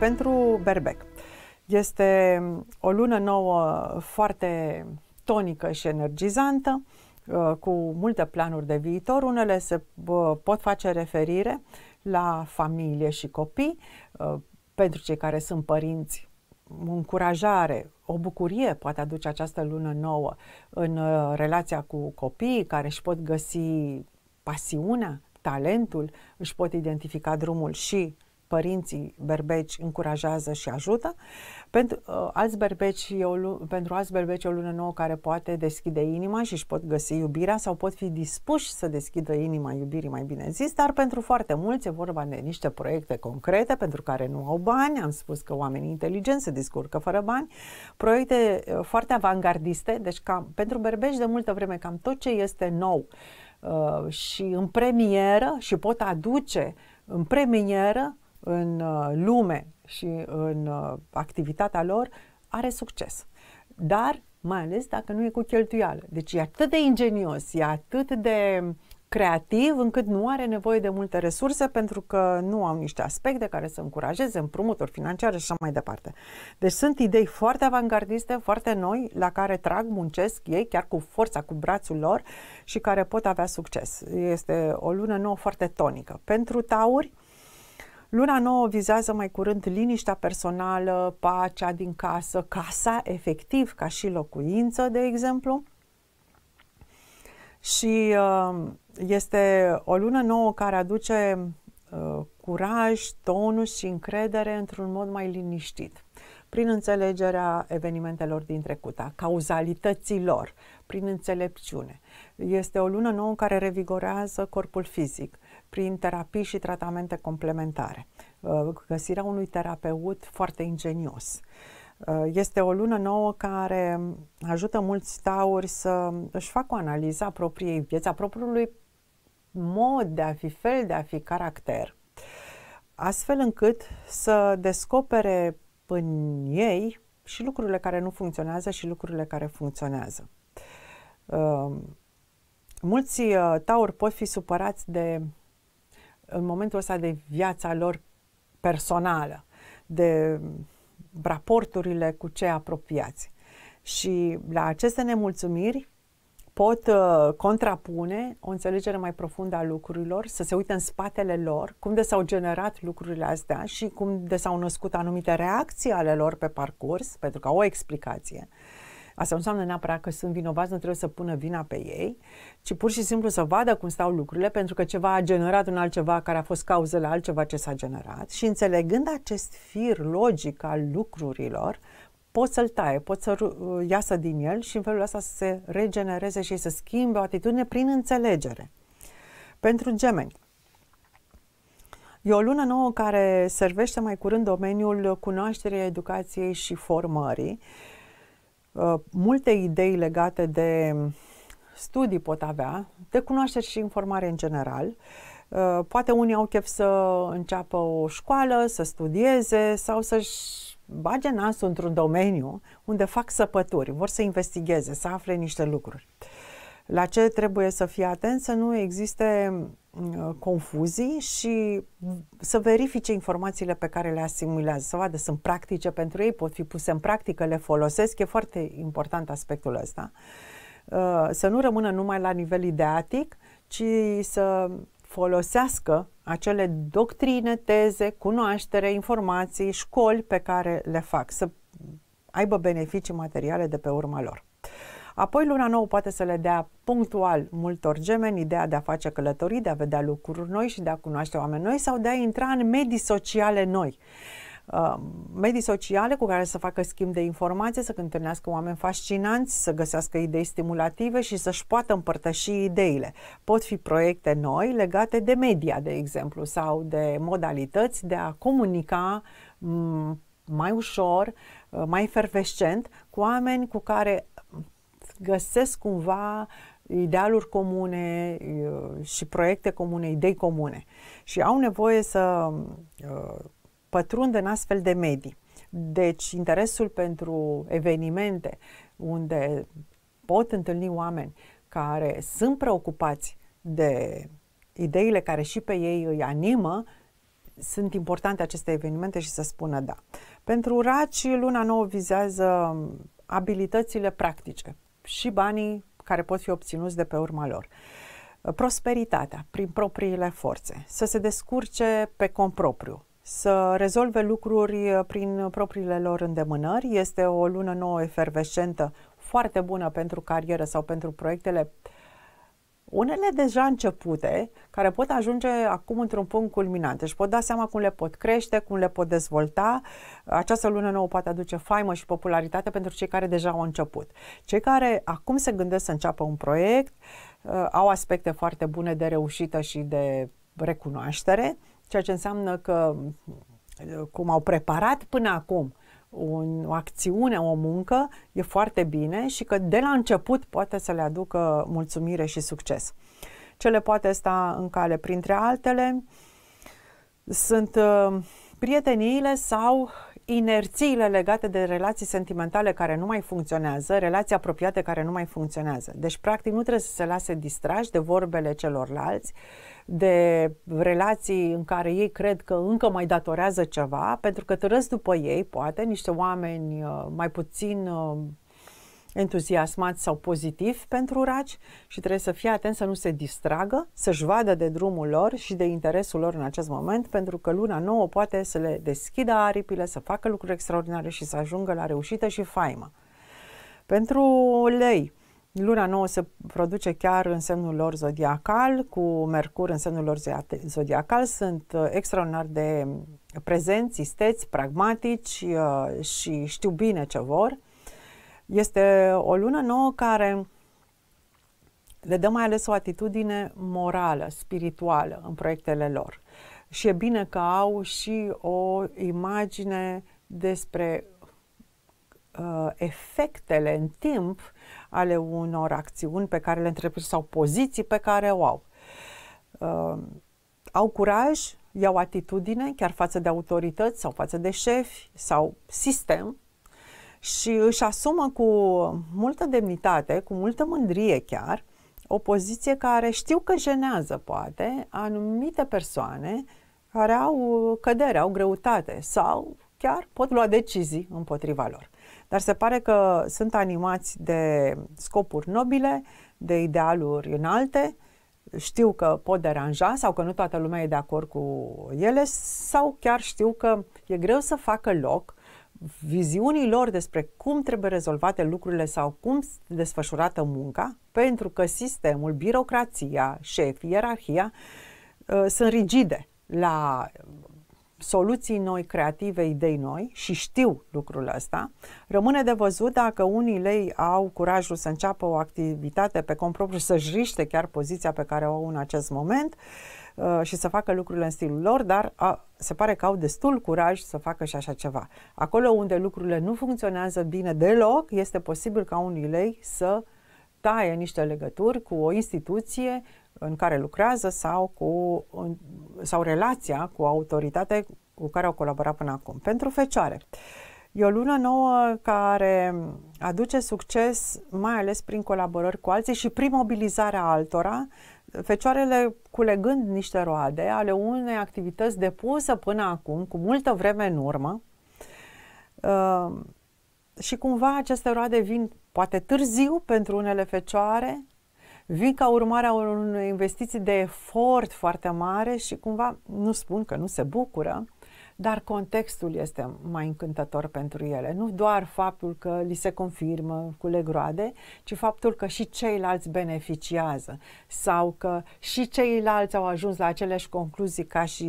Pentru berbec este o lună nouă foarte tonică și energizantă, uh, cu multe planuri de viitor. Unele se uh, pot face referire la familie și copii, uh, pentru cei care sunt părinți, o încurajare, o bucurie poate aduce această lună nouă în relația cu copiii care își pot găsi pasiunea, talentul, își pot identifica drumul și părinții berbeci încurajează și ajută. Pentru, uh, alți berbeci e o, pentru alți berbeci e o lună nouă care poate deschide inima și își pot găsi iubirea sau pot fi dispuși să deschidă inima iubirii, mai bine zis, dar pentru foarte mulți e vorba de niște proiecte concrete pentru care nu au bani. Am spus că oamenii inteligenți se descurcă fără bani. Proiecte uh, foarte avangardiste, deci cam, pentru berbeci de multă vreme cam tot ce este nou uh, și în premieră și pot aduce în premieră în uh, lume și în uh, activitatea lor are succes. Dar mai ales dacă nu e cu cheltuială. Deci e atât de ingenios, e atât de creativ încât nu are nevoie de multe resurse pentru că nu au niște aspecte care să încurajeze împrumuturi financiare și așa mai departe. Deci sunt idei foarte avangardiste, foarte noi, la care trag, muncesc ei chiar cu forța, cu brațul lor și care pot avea succes. Este o lună nouă foarte tonică. Pentru tauri, Luna nouă vizează mai curând liniștea personală, pacea din casă, casa efectiv ca și locuință, de exemplu. Și uh, este o lună nouă care aduce uh, curaj, tonus și încredere într-un mod mai liniștit prin înțelegerea evenimentelor din trecut, a cauzalităților, prin înțelepciune. Este o lună nouă în care revigorează corpul fizic. Uh, prin terapii și tratamente complementare. Uh, găsirea unui terapeut foarte ingenios. Uh, este o lună nouă care ajută mulți tauri să își facă o analiză a propriei vieți, a propriului mod de a fi, fel de a fi, caracter, astfel încât să descopere în ei și lucrurile care nu funcționează și lucrurile care funcționează. Uh, mulți tauri pot fi supărați de în momentul ăsta de viața lor personală, de raporturile cu cei apropiați. Și la aceste nemulțumiri pot uh, contrapune o înțelegere mai profundă a lucrurilor, să se uite în spatele lor, cum de s-au generat lucrurile astea și cum de s-au născut anumite reacții ale lor pe parcurs, pentru că au o explicație. Uh, Asta nu înseamnă neapărat că sunt vinovați, nu trebuie să pună vina pe ei, ci pur și simplu să vadă cum stau lucrurile, pentru că ceva a generat un altceva care a fost cauză la altceva ce s-a generat și înțelegând acest fir logic al lucrurilor, pot să-l taie, pot să uh, iasă din el și în felul ăsta să se regenereze și să schimbe o atitudine prin înțelegere. Pentru gemeni, E o lună nouă care servește mai curând domeniul cunoașterii, educației și formării Uh, multe idei legate de studii pot avea, de cunoaștere și informare în general. Uh, poate unii au chef să înceapă o școală, să studieze sau să-și bage nasul într-un domeniu unde fac săpături, vor să investigheze, să afle niște lucruri. Uh, la ce trebuie să fie atent, să nu existe mm, confuzii și să verifice informațiile pe care le asimilează, să vadă sunt practice pentru ei, pot fi puse în practică, le folosesc, e foarte important aspectul ăsta. Uh, să nu rămână numai la nivel ideatic, ci să folosească acele doctrine, teze, cunoaștere, informații, școli pe care le fac, să aibă beneficii materiale de pe urma lor. Apoi luna nouă poate să le dea punctual multor gemeni ideea de a face călătorii, de a vedea lucruri noi și de a cunoaște oameni noi sau de a intra în medii sociale noi. Uh, medii sociale cu care să facă schimb de informații, să întâlnească oameni fascinanți, să găsească idei stimulative și să-și poată împărtăși ideile. Pot fi proiecte noi legate de media, de exemplu, sau de modalități de a comunica m- mm, mai ușor, uh, mai fervescent, cu oameni cu care găsesc cumva idealuri comune uh, și proiecte comune, idei comune și au nevoie să uh, pătrundă în astfel de medii. Deci interesul pentru evenimente unde pot întâlni oameni care sunt preocupați de ideile care și pe ei îi animă, sunt importante aceste evenimente și să spună da. Pentru raci, luna nouă vizează abilitățile practice, și banii care pot fi obținuți de pe urma lor. Prosperitatea prin propriile forțe, să se descurce pe propriu, să rezolve lucruri prin propriile lor îndemânări. Este o lună nouă efervescentă, foarte bună pentru carieră sau pentru proiectele uh, unele deja începute, care pot ajunge acum într-un punct culminant. Își deci pot da seama cum le pot crește, cum le pot dezvolta. Această lună nouă poate aduce faimă și popularitate pentru cei care deja au început. Cei care acum se gândesc să înceapă un proiect uh, au aspecte foarte bune de reușită și de recunoaștere, ceea ce înseamnă că uh, cum au preparat până acum uh, un, o acțiune, o muncă, e foarte bine și că de la început poate să le aducă mulțumire și succes. Ce le poate sta în cale, printre altele, sunt uh, prieteniile sau inerțiile legate de relații sentimentale care nu mai funcționează, relații apropiate care nu mai funcționează. Deci, practic, nu trebuie să se lase distrași de vorbele celorlalți, de relații în care ei cred că încă mai datorează ceva, pentru că trăiesc după ei, poate, niște oameni uh, mai puțin uh, entuziasmat sau pozitiv pentru raci și trebuie să fie atent să nu se distragă, să-și vadă de drumul lor și de interesul lor în acest moment, pentru că luna nouă poate să le deschidă aripile, să facă lucruri extraordinare și să ajungă la reușită și faimă. Pentru lei, Luna nouă se produce chiar în semnul lor zodiacal, cu Mercur în semnul lor zodiacal. Sunt uh, extraordinar de prezenți, isteți, pragmatici uh, și știu bine ce vor. Este o lună nouă care le dă mai ales o atitudine morală, spirituală în proiectele lor. Și e bine că au și o imagine despre uh, efectele în timp ale unor acțiuni pe care le întreprind sau poziții pe care o au. Uh, au curaj, iau atitudine chiar față de autorități sau față de șefi sau sistem și își asumă cu multă demnitate, cu multă mândrie chiar, o poziție care știu că jenează, poate, anumite persoane care au cădere, au greutate sau chiar pot lua decizii împotriva lor. Dar se pare că sunt animați de scopuri nobile, de idealuri înalte, știu că pot deranja sau că nu toată lumea e de acord cu ele sau chiar știu că e greu să facă loc viziunii lor despre cum trebuie rezolvate lucrurile sau cum desfășurată munca, pentru că sistemul, birocrația, șefii, ierarhia uh, sunt rigide la soluții noi, creative, idei noi și știu lucrul ăsta. Rămâne de văzut dacă unii lei au curajul să înceapă o activitate pe cont propriu, să-și riște chiar poziția pe care o au în acest moment uh, și să facă lucrurile în stilul lor, dar a, se pare că au destul curaj să facă și așa ceva. Acolo unde lucrurile nu funcționează bine deloc, este posibil ca unii lei să taie niște legături cu o instituție în care lucrează sau, cu, sau relația cu autoritate cu care au colaborat până acum. Pentru fecioare, e o lună nouă care aduce succes mai ales prin colaborări cu alții și prin mobilizarea altora, fecioarele culegând niște roade ale unei activități depusă până acum, cu multă vreme în urmă, ehm, și cumva aceste roade vin poate târziu pentru unele fecioare, vin ca urmare a unei investiții de efort foarte mare și cumva, nu spun că nu se bucură, dar contextul este mai încântător pentru ele. Nu doar faptul că li se confirmă cu legroade, ci faptul că și ceilalți beneficiază sau că și ceilalți au ajuns la aceleași concluzii ca și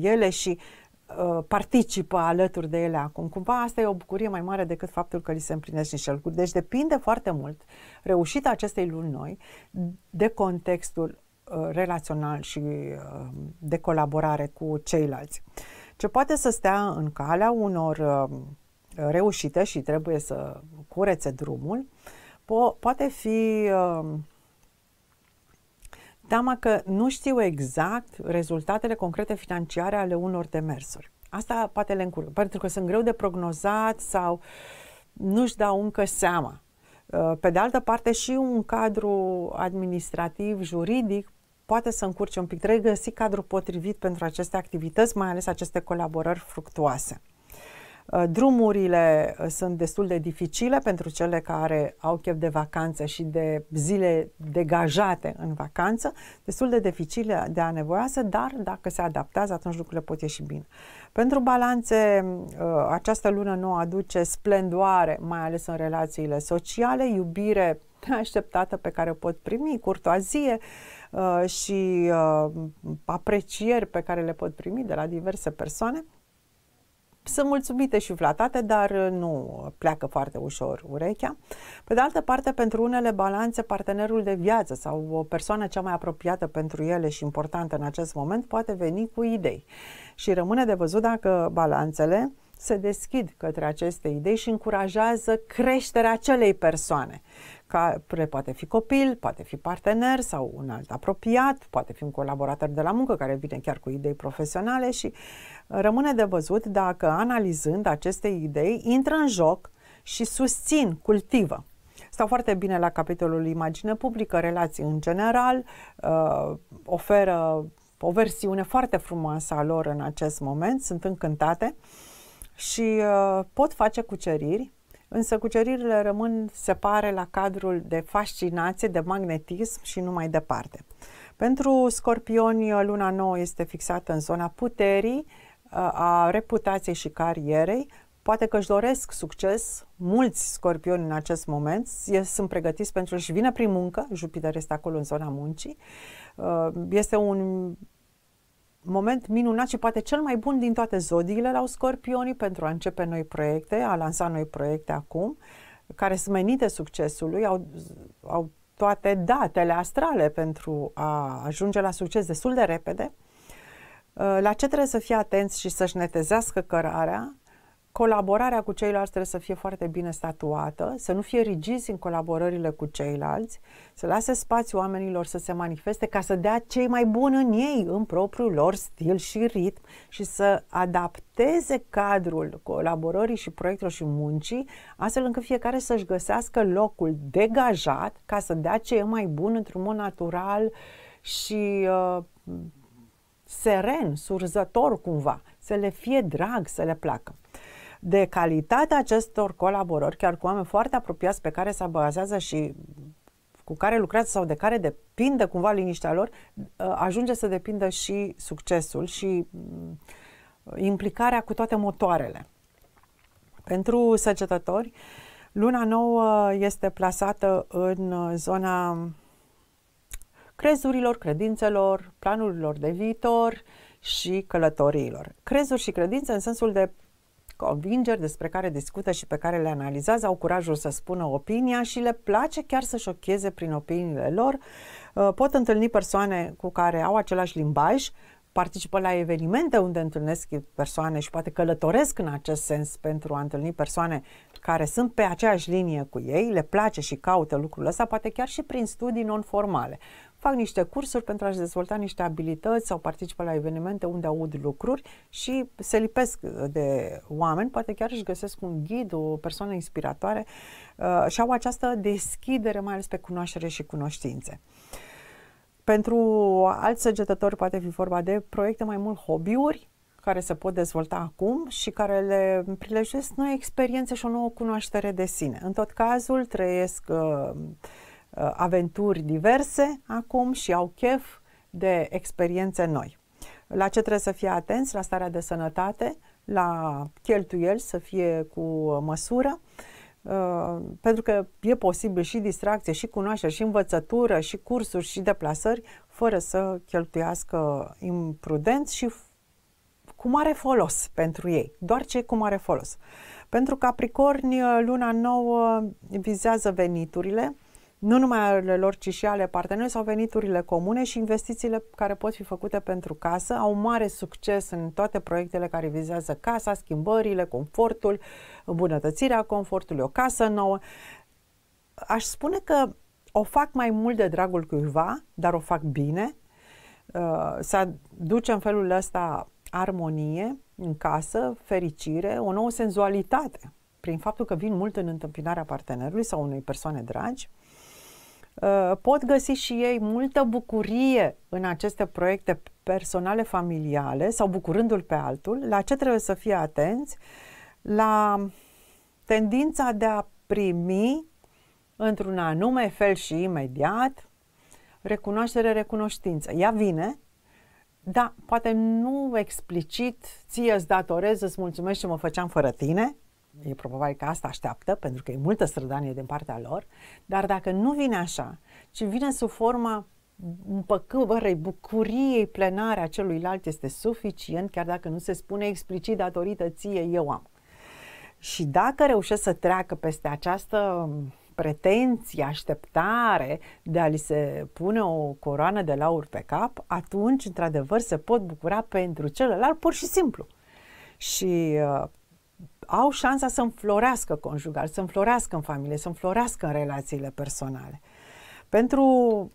ele și uh, Uh, participă alături de ele acum. Cumva asta e o bucurie mai mare decât faptul că li se împlinesc niște lucruri. Deci depinde foarte mult reușita acestei luni noi de contextul uh, relațional și uh, de colaborare cu ceilalți. Ce poate să stea în calea unor uh, reușite și trebuie să curețe drumul, po- poate fi uh, teama că nu știu exact rezultatele concrete financiare ale unor demersuri. Asta poate le încurcă, pentru că sunt greu de prognozat sau nu-și dau încă seama. Uh, pe de altă parte, și un cadru administrativ, juridic, poate să încurce un pic. Trebuie găsi cadru potrivit pentru aceste activități, mai ales aceste colaborări fructuoase. Uh, drumurile uh, sunt destul de dificile pentru cele care au chef de vacanță și de zile degajate în vacanță, destul de dificile de a nevoiasă, dar dacă se adaptează, atunci lucrurile pot ieși bine. Pentru balanțe, uh, această lună nouă aduce splendoare, mai ales în relațiile sociale, iubire așteptată pe care o pot primi, curtoazie și aprecieri pe care le pot primi de la diverse persoane sunt mulțumite și flatate, dar uh, nu pleacă foarte ușor urechea. Pe de altă parte, pentru unele balanțe, partenerul de viață sau o persoană cea mai apropiată pentru ele și importantă în acest moment poate veni cu idei. Și rămâne de văzut dacă balanțele se deschid către aceste idei și încurajează creșterea acelei persoane, care poate fi copil, poate fi partener sau un alt apropiat, poate fi un colaborator de la muncă care vine chiar cu idei profesionale și rămâne de văzut dacă analizând aceste idei intră în joc și susțin, cultivă. Stau foarte bine la capitolul imagine publică, relații în general, uh, oferă o versiune foarte frumoasă a lor în acest moment, sunt încântate. Uh, și uh, pot face cuceriri, însă cuceririle rămân, separe la cadrul de fascinație, de magnetism și nu mai departe. Pentru scorpioni, uh, luna nouă este fixată în zona puterii, uh, a reputației și carierei. Poate că își doresc succes, mulți scorpioni în acest moment sunt pregătiți pentru și vine prin muncă, Jupiter este acolo în zona muncii. Uh, este un moment minunat și poate cel mai bun din toate zodiile la scorpionii pentru a începe noi proiecte, a lansa noi proiecte acum, care sunt menite succesului, au, au toate datele astrale pentru a ajunge la succes destul de repede. Uh, la ce trebuie să fie atenți și să-și netezească cărarea colaborarea cu ceilalți trebuie să fie foarte bine statuată, să nu fie rigizi în colaborările cu ceilalți, să lase spațiu oamenilor să se manifeste ca să dea cei mai buni în ei, în propriul lor stil și ritm și să adapteze cadrul colaborării și proiectelor și muncii, astfel încât fiecare să-și găsească locul degajat ca să dea ce e mai bun într-un mod natural și uh, seren, surzător cumva, să le fie drag, să le placă de calitatea acestor colaborări, chiar cu oameni foarte apropiați pe care se bazează și cu care lucrează sau de care depinde cumva liniștea lor, uh, ajunge să depindă și succesul și mm, implicarea cu toate motoarele. Pentru săgetători, luna nouă este plasată în zona crezurilor, credințelor, planurilor de viitor și călătoriilor. Crezuri și credințe în sensul de convingeri despre care discută și pe care le analizează, au curajul să spună opinia și le place chiar să șocheze prin opiniile lor. Uh, pot întâlni persoane cu care au același limbaj, participă la evenimente unde întâlnesc persoane și poate călătoresc în acest sens pentru a întâlni persoane care sunt pe aceeași linie cu ei, le place și caută lucrul ăsta, poate chiar și prin studii non-formale. Fac niște cursuri pentru a-și dezvolta niște abilități sau participă la evenimente unde aud lucruri și se lipesc de oameni, poate chiar își găsesc un ghid, o persoană inspiratoare uh, și au această deschidere, mai ales pe cunoaștere și cunoștințe. Uh, pentru alți săgetători poate fi vorba de proiecte mai mult hobby-uri care se pot dezvolta acum și care le prilejesc noi experiențe și o nouă cunoaștere de sine. În tot cazul trăiesc uh, uh, aventuri diverse acum și au chef de experiențe noi. La ce trebuie să fie atenți? La starea de sănătate, la cheltuieli, să fie cu măsură, uh, Uh, pentru că e posibil și distracție, și cunoaștere, și învățătură, și cursuri, și deplasări, fără să cheltuiască imprudent și cu mare folos pentru ei, doar ce cu mare folos. Pentru Capricorni, uh, luna nouă vizează veniturile, nu numai ale lor, ci și ale partenerilor, sau veniturile comune și investițiile care pot fi făcute pentru casă. Au mare succes în toate proiectele care vizează casa, schimbările, confortul, îmbunătățirea confortului, o casă nouă. Aș spune că o fac mai mult de dragul cuiva, dar o fac bine. Uh, Să aduce în felul ăsta armonie în casă, fericire, o nouă senzualitate prin faptul că vin mult în întâmpinarea partenerului sau unei persoane dragi Uh, pot găsi și ei multă bucurie în aceste proiecte personale, familiale sau bucurându-l pe altul, la ce trebuie să fie atenți? La tendința de a primi într-un anume fel și imediat recunoaștere, recunoștință. Ea vine, da, poate nu explicit, ție îți datorez, îți mulțumesc și mă făceam fără tine, e probabil că asta așteaptă, pentru că e multă strădanie din partea lor, dar dacă nu vine așa, ci vine sub forma împăcăvărei, bucuriei plenare a celuilalt este suficient, chiar dacă nu se spune explicit datorită ție, eu am. Și dacă reușesc să treacă peste această pretenție, așteptare de a li se pune o coroană de laur pe cap, atunci, într-adevăr, se pot bucura pentru celălalt pur și simplu. Și uh, au șansa să înflorească conjugal, să înflorească în familie, să înflorească în relațiile personale. Pentru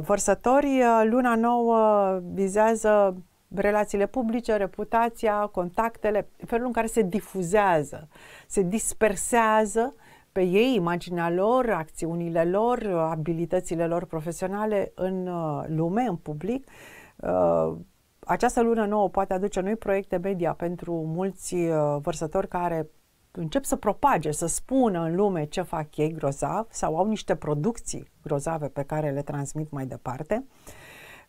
vărsători, uh, luna nouă vizează relațiile publice, reputația, contactele, felul în care se difuzează, se dispersează pe ei, imaginea lor, acțiunile lor, abilitățile lor profesionale în uh, lume, în public. Uh, această lună nouă poate aduce noi proiecte media pentru mulți uh, vărsători care încep să propage, să spună în lume ce fac ei grozav sau au niște producții grozave pe care le transmit mai departe.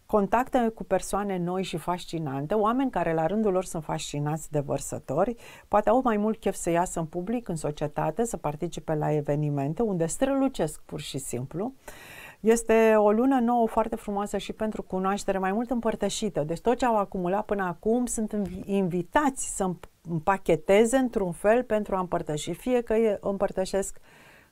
Contacte cu persoane noi și fascinante, oameni care la rândul lor sunt fascinați de vărsători, poate au mai mult chef să iasă în public, în societate, să participe la evenimente unde strălucesc pur și simplu. Uh, este o lună nouă foarte frumoasă și pentru cunoaștere mai mult împărtășită. Deci tot ce au acumulat până acum sunt invitați să împacheteze într-un fel pentru a împărtăși. Fie că împărtășesc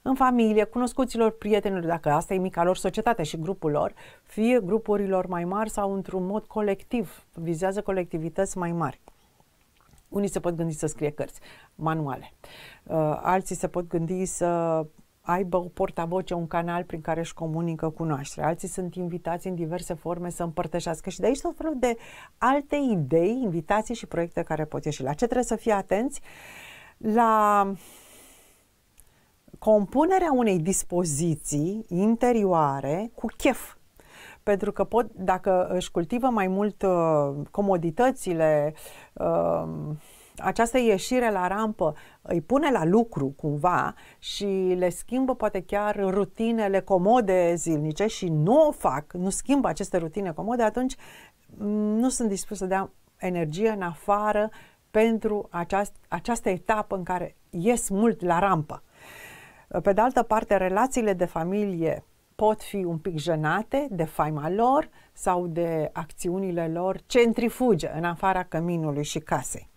în familie, cunoscuților, prietenilor, dacă asta e mica lor societate și grupul lor, fie grupurilor mai mari sau într-un mod colectiv, vizează colectivități mai mari. Unii se pot gândi să scrie cărți, manuale. Uh, alții se pot gândi să aibă o portavoce, un canal prin care își comunică cu noastră. Alții sunt invitați în diverse forme să împărtășească și de aici tot felul de alte idei, invitații și proiecte care pot ieși. La ce trebuie să fii atenți? La compunerea unei dispoziții interioare cu chef, pentru că pot, dacă își cultivă mai mult uh, comoditățile, uh, această ieșire la rampă îi pune la lucru cumva și le schimbă poate chiar rutinele comode zilnice și nu o fac, nu schimbă aceste rutine comode, atunci mm, nu sunt dispus să dea energie în afară pentru aceast, această etapă în care ies mult la rampă. Pe de altă parte, relațiile de familie pot fi un pic jenate de faima lor sau de acțiunile lor centrifuge în afara căminului și casei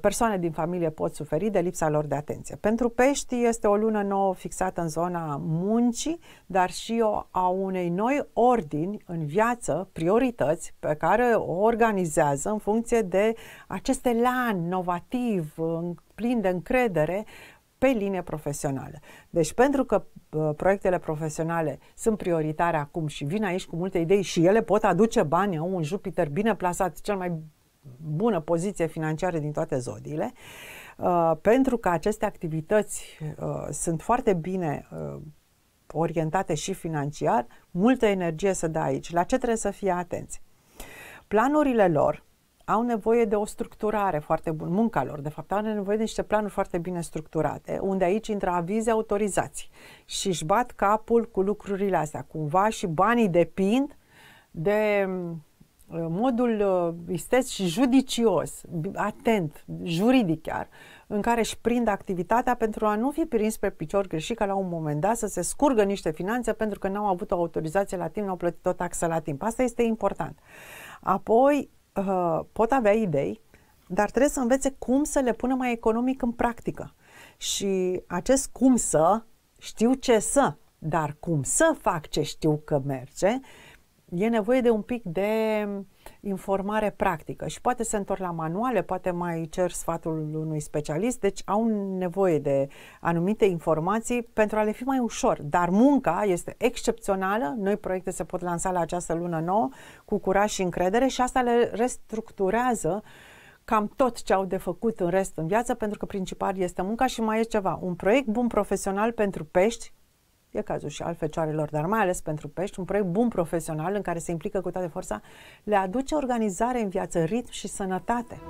persoane din familie pot suferi de lipsa lor de atenție. Pentru pești este o lună nouă fixată în zona muncii, dar și o, a unei noi ordini în viață, priorități pe care o organizează în funcție de acest elan novativ, plin de încredere pe linie profesională. Deci pentru că uh, proiectele profesionale sunt prioritare acum și vin aici cu multe idei și ele pot aduce bani, au un Jupiter bine plasat, cel mai bună poziție financiară din toate zodiile, uh, pentru că aceste activități uh, sunt foarte bine uh, orientate și financiar, multă energie să dai aici. La ce trebuie să fie atenți? Planurile lor au nevoie de o structurare foarte bună, munca lor, de fapt, au nevoie de niște planuri foarte bine structurate, unde aici intră avize autorizații și își bat capul cu lucrurile astea. Cumva și banii depind de Uh, modul uh, isteț și judicios, atent, juridic chiar, în care își prind activitatea pentru a nu fi prins pe picior greșit ca la un moment dat să se scurgă niște finanțe pentru că n-au avut o autorizație la timp, n-au plătit o taxă la timp. Asta este important. Apoi, uh, pot avea idei, dar trebuie să învețe cum să le pună mai economic în practică. Și acest cum să, știu ce să, dar cum să fac ce știu că merge, uh, e nevoie de un pic de informare practică și poate se întorc la manuale, poate mai cer sfatul unui specialist, deci au nevoie de anumite informații pentru a le fi mai ușor. Dar munca este excepțională, noi proiecte se pot lansa la această lună nouă cu curaj și încredere și asta le restructurează cam tot ce au de făcut în rest în viață, pentru că principal este munca și mai e ceva. Un proiect bun profesional pentru pești, e cazul și al fecioarelor, dar mai ales pentru pești, un proiect bun profesional în care se implică cu toată forța, le aduce organizare în viață, ritm și sănătate.